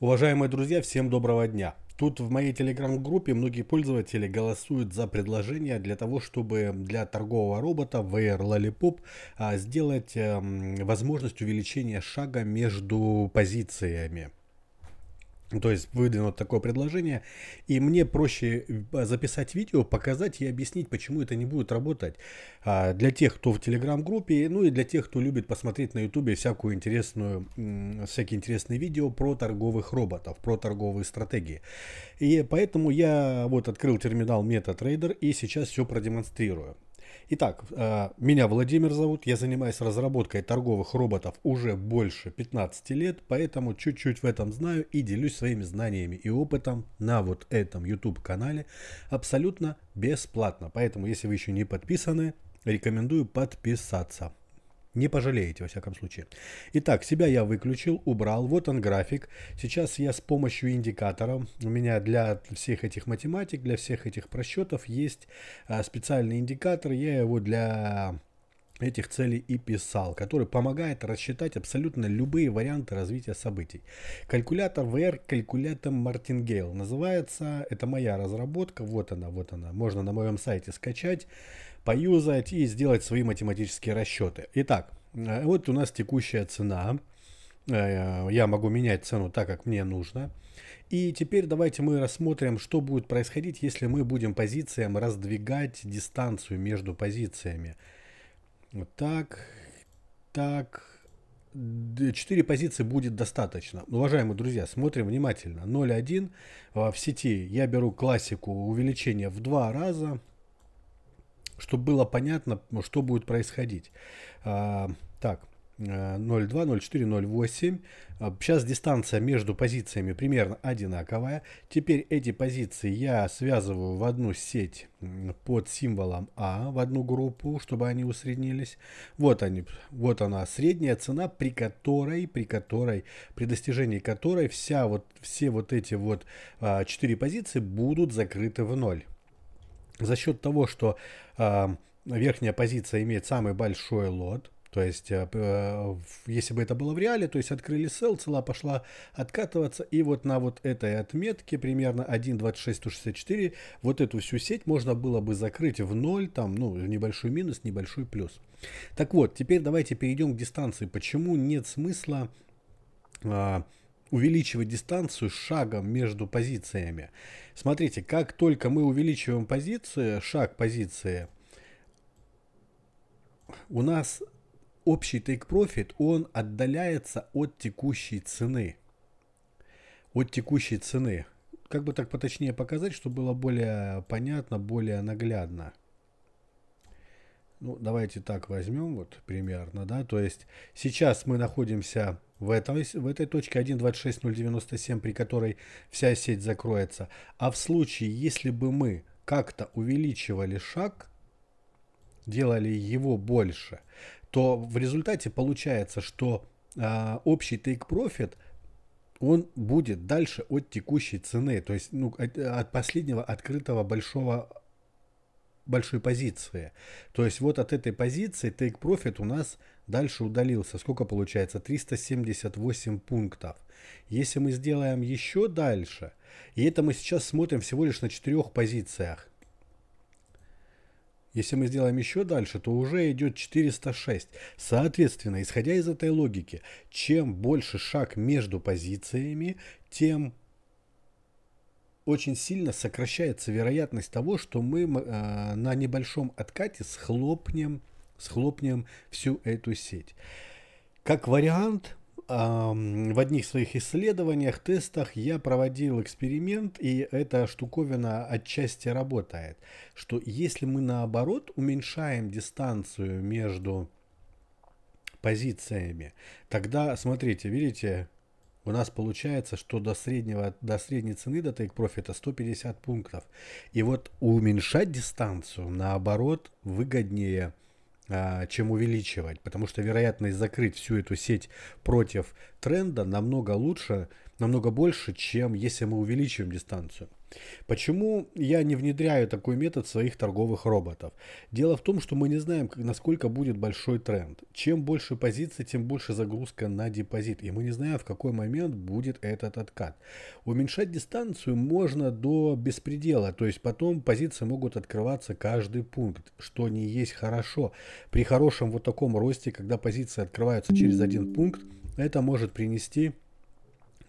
Уважаемые друзья, всем доброго дня. Тут в моей телеграм-группе многие пользователи голосуют за предложение для того, чтобы для торгового робота VR Lollipop а, сделать эм, возможность увеличения шага между позициями. То есть выдвинут такое предложение, и мне проще э, записать видео, показать и объяснить, почему это не будет работать. А, для тех, кто в телеграм-группе, ну и для тех, кто любит посмотреть на ютубе всякую интересную, всякие интересные видео про торговых роботов, про торговые стратегии. И поэтому я вот открыл терминал MetaTrader и сейчас все продемонстрирую. Итак, э, меня Владимир зовут, я занимаюсь разработкой торговых роботов уже больше 15 лет, поэтому чуть-чуть в этом знаю и делюсь своими знаниями и опытом на вот этом YouTube-канале абсолютно бесплатно. Поэтому, если вы еще не подписаны, рекомендую подписаться. Не пожалеете, во всяком случае. Итак, себя я выключил, убрал. Вот он график. Сейчас я с помощью индикатора, у меня для всех этих математик, для всех этих просчетов есть а, специальный индикатор. Я его для этих целей и писал, который помогает рассчитать абсолютно любые варианты развития событий. Калькулятор VR калькулятор Мартингейл называется. Это моя разработка. Вот она, вот она. Можно на моем сайте скачать, поюзать и сделать свои математические расчеты. Итак, э, вот у нас текущая цена. Э, э, я могу менять цену так, как мне нужно. И теперь давайте мы рассмотрим, что будет происходить, если мы будем позициям раздвигать дистанцию между позициями так, так. Четыре позиции будет достаточно. Уважаемые друзья, смотрим внимательно. 0.1 в сети я беру классику увеличение в два раза, чтобы было понятно, что будет происходить. А, так, 0,2, 0,4, 0,8. Сейчас дистанция между позициями примерно одинаковая. Теперь эти позиции я связываю в одну сеть под символом А, в одну группу, чтобы они усреднились. Вот, они, вот она, средняя цена, при которой, при которой, при достижении которой вся вот, все вот эти вот а, э, 4 позиции будут закрыты в ноль. За счет того, что а, верхняя позиция имеет самый большой лот, то есть, э, э, если бы это было в реале, то есть открыли сел цела пошла откатываться, и вот на вот этой отметке примерно 1.2664 вот эту всю сеть можно было бы закрыть в ноль, там, ну, небольшой минус, небольшой плюс. Так вот, теперь давайте перейдем к дистанции. Почему нет смысла а, увеличивать дистанцию шагом между позициями? Смотрите, как только мы увеличиваем позиции, шаг позиции, у нас общий take profit, он отдаляется от текущей цены. От текущей цены. Как бы так поточнее показать, чтобы было более понятно, более наглядно. Ну, давайте так возьмем, вот примерно, да, то есть сейчас мы находимся в, этом, в этой точке 1.26.097, при которой вся сеть закроется. А в случае, если бы мы как-то увеличивали шаг, делали его больше, то в результате получается, что а, общий take profit он будет дальше от текущей цены, то есть ну, от, от последнего открытого большого большой позиции. То есть вот от этой позиции take profit у нас дальше удалился. Сколько получается? 378 пунктов. Если мы сделаем еще дальше, и это мы сейчас смотрим всего лишь на четырех позициях. Если мы сделаем еще дальше, то уже идет 406. Соответственно, исходя из этой логики, чем больше шаг между позициями, тем очень сильно сокращается вероятность того, что мы э, на небольшом откате схлопнем, схлопнем всю эту сеть. Как вариант, в одних своих исследованиях, тестах я проводил эксперимент, и эта штуковина отчасти работает, что если мы наоборот уменьшаем дистанцию между позициями, тогда, смотрите, видите, у нас получается, что до, среднего, до средней цены, до тейк-профита 150 пунктов. И вот уменьшать дистанцию, наоборот, выгоднее – а, чем увеличивать, потому что вероятность закрыть всю эту сеть против тренда намного лучше, намного больше, чем если мы увеличиваем дистанцию. Почему я не внедряю такой метод своих торговых роботов? Дело в том, что мы не знаем, насколько будет большой тренд. Чем больше позиций, тем больше загрузка на депозит. И мы не знаем, в какой момент будет этот откат. Уменьшать дистанцию можно до беспредела. То есть потом позиции могут открываться каждый пункт, что не есть хорошо. При хорошем вот таком росте, когда позиции открываются через один пункт, это может принести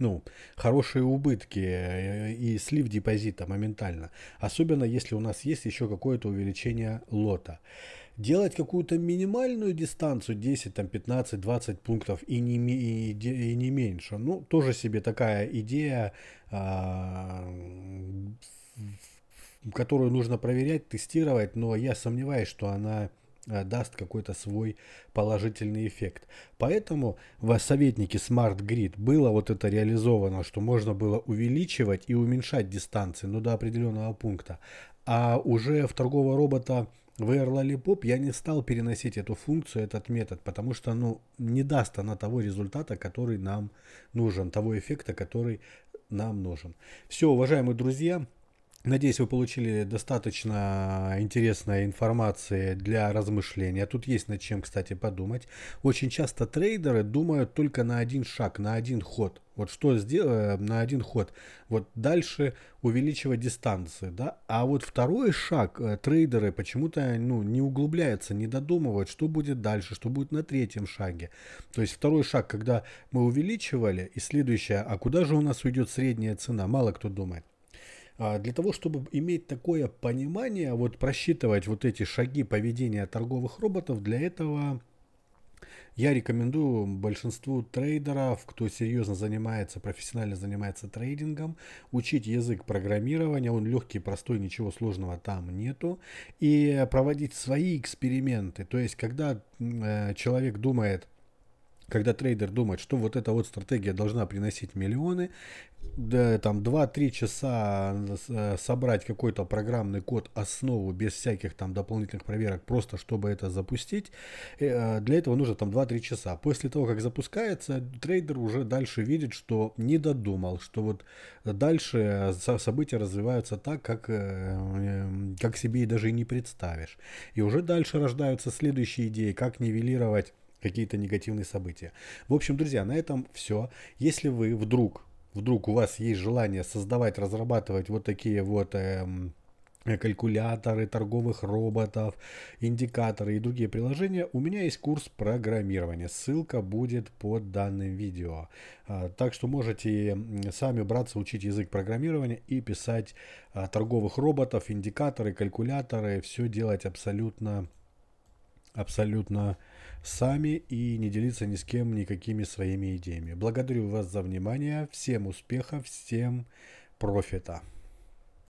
ну, хорошие убытки э, и слив депозита моментально. Особенно если у нас есть еще какое-то увеличение лота. Делать какую-то минимальную дистанцию 10, там, 15, 20 пунктов и не, и, и не меньше. Ну, тоже себе такая идея а, которую нужно проверять, тестировать, но я сомневаюсь, что она Э, даст какой-то свой положительный эффект. Поэтому в советнике Smart Grid было вот это реализовано, что можно было увеличивать и уменьшать дистанции, ну, до определенного пункта. А уже в торгового робота VR Lollipop я не стал переносить эту функцию, этот метод, потому что ну, не даст она того результата, который нам нужен, того эффекта, который нам нужен. Все, уважаемые друзья, Надеюсь, вы получили достаточно интересной информации для размышления. Тут есть над чем, кстати, подумать. Очень часто трейдеры думают только на один шаг, на один ход. Вот что сделать э, на один ход. Вот дальше увеличивать дистанцию, да. А вот второй шаг э, трейдеры почему-то ну, не углубляются, не додумывают, что будет дальше, что будет на третьем шаге. То есть второй шаг, когда мы увеличивали, и следующее, а куда же у нас уйдет средняя цена, мало кто думает. А, для того, чтобы иметь такое понимание, вот просчитывать вот эти шаги поведения торговых роботов, для этого я рекомендую большинству трейдеров, кто серьезно занимается, профессионально занимается трейдингом, учить язык программирования. Он легкий, простой, ничего сложного там нету. И проводить свои эксперименты. То есть, когда э, человек думает, когда трейдер думает, что вот эта вот стратегия должна приносить миллионы, да, там 2-3 часа э, собрать какой-то программный код основу без всяких там дополнительных проверок, просто чтобы это запустить, э, для этого нужно там 2-3 часа. После того, как запускается, трейдер уже дальше видит, что не додумал, что вот дальше события развиваются так, как, э, эм, как себе и даже и не представишь. И уже дальше рождаются следующие идеи, как нивелировать какие-то негативные события. В общем, друзья, на этом все. Если вы вдруг вдруг у вас есть желание создавать, разрабатывать вот такие вот эм, э, калькуляторы торговых роботов, индикаторы и другие приложения, у меня есть курс программирования. Ссылка будет под данным видео. А, так что можете сами браться учить язык программирования и писать а, торговых роботов, индикаторы, калькуляторы, все делать абсолютно абсолютно сами и не делиться ни с кем никакими своими идеями. Благодарю вас за внимание. Всем успеха, всем профита.